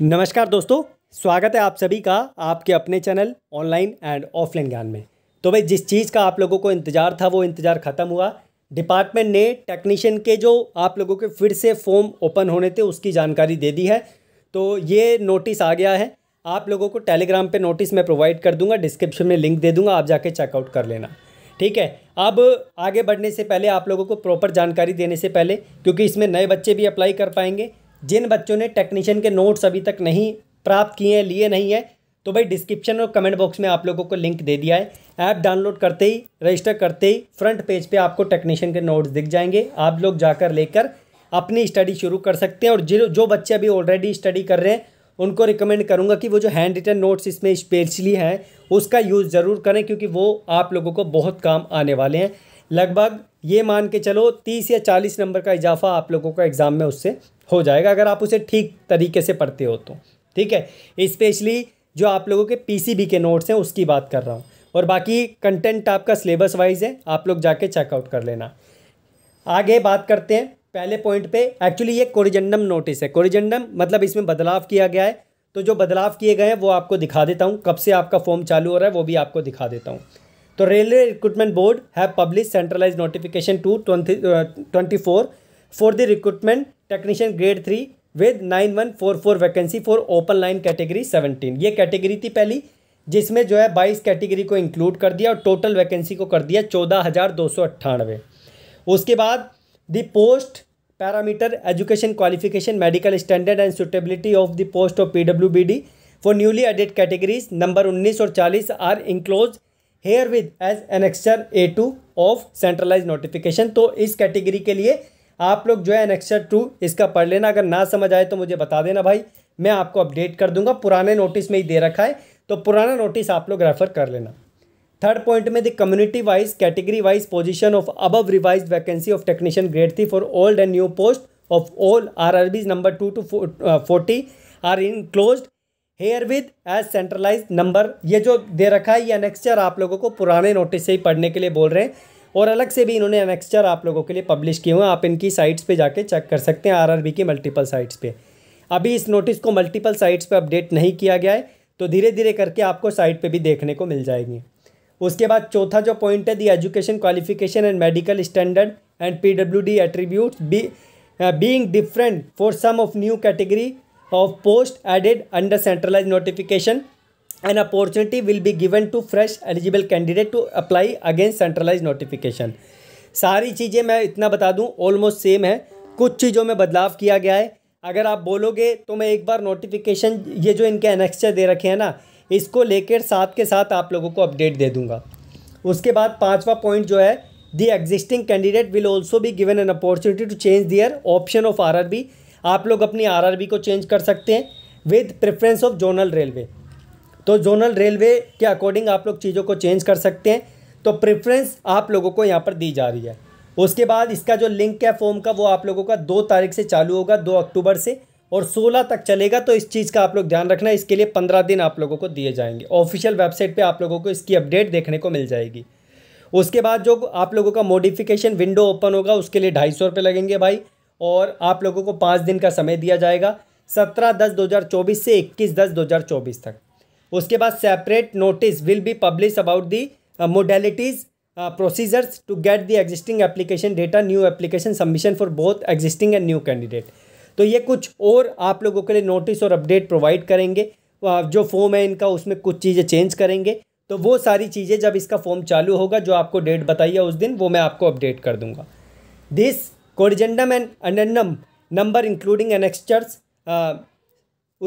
नमस्कार दोस्तों स्वागत है आप सभी का आपके अपने चैनल ऑनलाइन एंड ऑफलाइन ज्ञान में तो भाई जिस चीज़ का आप लोगों को इंतज़ार था वो इंतज़ार ख़त्म हुआ डिपार्टमेंट ने टेक्नीशियन के जो आप लोगों के फिर से फॉर्म ओपन होने थे उसकी जानकारी दे दी है तो ये नोटिस आ गया है आप लोगों को टेलीग्राम पे नोटिस मैं प्रोवाइड कर दूंगा डिस्क्रिप्शन में लिंक दे दूंगा आप जाके चेकआउट कर लेना ठीक है अब आगे बढ़ने से पहले आप लोगों को प्रॉपर जानकारी देने से पहले क्योंकि इसमें नए बच्चे भी अप्लाई कर पाएंगे जिन बच्चों ने टेक्नीशियन के नोट्स अभी तक नहीं प्राप्त किए हैं लिए नहीं हैं तो भाई डिस्क्रिप्शन और कमेंट बॉक्स में आप लोगों को लिंक दे दिया है ऐप डाउनलोड करते ही रजिस्टर करते ही फ्रंट पेज पे आपको टेक्नीशियन के नोट्स दिख जाएंगे आप लोग जाकर लेकर अपनी स्टडी शुरू कर सकते हैं और जो जो बच्चे अभी ऑलरेडी स्टडी कर रहे हैं उनको रिकमेंड करूँगा कि वो जो हैंड रिटन नोट्स इसमें स्पेशली हैं उसका यूज़ ज़रूर करें क्योंकि वो आप लोगों को बहुत काम आने वाले हैं लगभग ये मान के चलो तीस या चालीस नंबर का इजाफा आप लोगों का एग्ज़ाम में उससे हो जाएगा अगर आप उसे ठीक तरीके से पढ़ते हो तो ठीक है स्पेशली जो आप लोगों के पीसीबी के नोट्स हैं उसकी बात कर रहा हूँ और बाकी कंटेंट आपका सिलेबस वाइज है आप लोग जाके चेकआउट कर लेना आगे बात करते हैं पहले पॉइंट पे एक्चुअली ये कोरिजेंडम नोटिस है कोरिजेंडम मतलब इसमें बदलाव किया गया है तो जो बदलाव किए गए हैं वो आपको दिखा देता हूँ कब से आपका फॉर्म चालू हो रहा है वो भी आपको दिखा देता हूँ तो railway recruitment board have publish centralise notification two twenty four for the recruitment technician grade three with nine one four four vacancy for open line category seventeen ये कैटेगरी थी पहली जिसमें जो है बाईस कैटेगरी को इंक्लूड कर दिया और टोटल वैकेंसी को कर दिया चौदह हज़ार दो सौ अट्ठानवे उसके बाद the post parameter education qualification medical standard and suitability of the post of P W B D for newly added categories number उन्नीस और चालीस are enclose herewith as annexure A two of centralise notification तो इस category के लिए आप लोग जो है एनेक्सर टू इसका पढ़ लेना अगर ना समझ आए तो मुझे बता देना भाई मैं आपको अपडेट कर दूंगा पुराने नोटिस में ही दे रखा है तो पुराना नोटिस आप लोग रेफर कर लेना थर्ड पॉइंट में the community wise category wise position of above revise vacancy of technician grade three for old and new post of all R R Bs number two two forty are enclose herewith as centralise number ये जो दे रखा है ये annexure आप लोगों को पुराने notice से ही पढ़ने के लिए बोल रहे हैं और अलग से भी इन्होंने अनेक्स्चर आप लोगों के लिए पब्लिश किए हुए हैं आप इनकी साइट्स पे जाके चेक कर सकते हैं आरआरबी की मल्टीपल साइट्स पे अभी इस नोटिस को मल्टीपल साइट्स पे अपडेट नहीं किया गया है तो धीरे धीरे करके आपको साइट पे भी देखने को मिल जाएगी उसके बाद चौथा जो पॉइंट है the education qualification and medical standard and P W D attribute be being different for some of new category of post added under centralise notification an opportunity will be given to fresh eligible candidate to apply against centralise notification सारी चीज़ें मैं इतना बता दूं almost same है कुछ चीज़ों में बदलाव किया गया है अगर आप बोलोगे तो मैं एक बार नोटिफिकेशन ये जो इनके एनेक्स्चर दे रखे हैं ना इसको लेकर साथ के साथ आप लोगों को अपडेट दे दूंगा उसके बाद पांचवा पॉइंट जो है the existing candidate will also भी given an opportunity to change their option of R R आप लोग अपनी आरआरबी को चेंज कर सकते हैं with preference of zonal railway तो जोनल रेलवे के अकॉर्डिंग आप लोग चीज़ों को चेंज कर सकते हैं तो प्रेफरेंस आप लोगों को यहाँ पर दी जा रही है उसके बाद इसका जो लिंक है फॉर्म का वो आप लोगों का दो तारीख से चालू होगा दो अक्टूबर से और सोलह तक चलेगा तो इस चीज़ का आप लोग ध्यान रखना इसके लिए पंद्रह दिन आप लोगों को दिए जाएंगे ऑफिशियल वेबसाइट पे आप लोगों को इसकी अपडेट देखने को मिल जाएगी उसके बाद जो आप लोगों का मॉडिफिकेशन विंडो ओपन होगा उसके लिए ढाई सौ रुपये लगेंगे भाई और आप लोगों को पाँच दिन का समय दिया जाएगा सत्रह दस दो हज़ार चौबीस से इक्कीस दस दो हज़ार चौबीस तक उसके बाद separate notice will be publish about the modalities procedures to get the existing application data new application submission for both existing and new candidate तो ये कुछ और आप लोगों के लिए नोटिस और अपडेट प्रोवाइड करेंगे जो फॉर्म है इनका उसमें कुछ चीज़ें चेंज करेंगे तो वो सारी चीज़ें जब इसका फॉर्म चालू होगा जो आपको डेट बताइए उस दिन वो मैं आपको अपडेट कर दूंगा this corrigendum and addendum number including annexures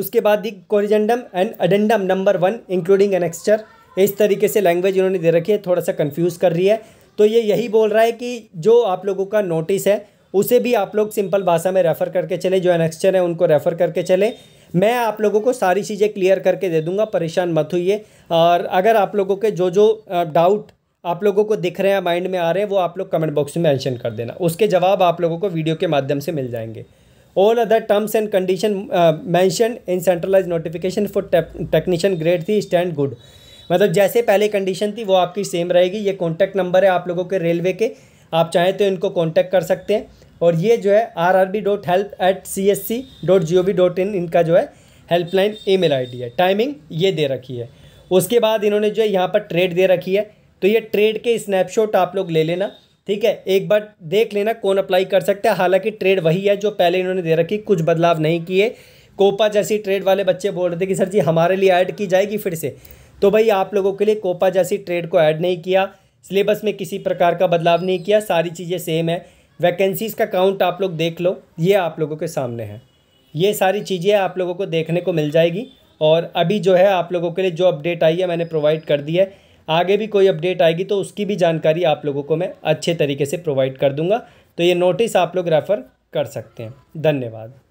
उसके बाद the corrigendum and addendum number one including annexure इस तरीके से लैंग्वेज इन्होंने दे रखी है थोड़ा सा कन्फ्यूज़ कर रही है तो ये यही बोल रहा है कि जो आप लोगों का नोटिस है उसे भी आप लोग सिंपल भाषा में रेफ़र करके चले जो एनेक्स्चर है उनको रेफ़र करके चले मैं आप लोगों को सारी चीज़ें क्लियर करके दे दूंगा परेशान मत होइए और अगर आप लोगों के जो जो डाउट आप लोगों को दिख रहे हैं माइंड में आ रहे हैं वो आप लोग कमेंट बॉक्स में मैंशन कर देना उसके जवाब आप लोगों को वीडियो के माध्यम से मिल जाएंगे all other terms and condition mention in centralise notification for technician grade three stand good मतलब जैसे पहले कंडीशन थी वो आपकी सेम रहेगी ये कॉन्टैक्ट नंबर है आप लोगों के रेलवे के आप चाहें तो इनको कॉन्टैक्ट कर सकते हैं और ये जो है R R B dot help at C S C dot G O V dot in इनका जो है helpline email I D है टाइमिंग ये दे रखी है उसके बाद इन्होंने जो है यहाँ पर ट्रेड दे रखी है तो ये ट्रेड के स्नैपशॉट आप लोग ले लेना ठीक है एक बार देख लेना कौन अप्लाई कर सकता है हालांकि ट्रेड वही है जो पहले इन्होंने दे रखी कुछ बदलाव नहीं किए कोपा जैसी ट्रेड वाले बच्चे बोल रहे थे कि सर जी हमारे लिए ऐड की जाएगी फिर से तो भाई आप लोगों के लिए कोपा जैसी ट्रेड को ऐड नहीं किया सिलेबस में किसी प्रकार का बदलाव नहीं किया सारी चीज़ें सेम है वैकेंसीज़ का काउंट आप लोग देख लो ये आप लोगों के सामने है ये सारी चीज़ें आप लोगों को देखने को मिल जाएगी और अभी जो है आप लोगों के लिए जो अपडेट आई है मैंने प्रोवाइड कर दी है आगे भी कोई अपडेट आएगी तो उसकी भी जानकारी आप लोगों को मैं अच्छे तरीके से प्रोवाइड कर दूँगा तो ये नोटिस आप लोग रेफ़र कर सकते हैं धन्यवाद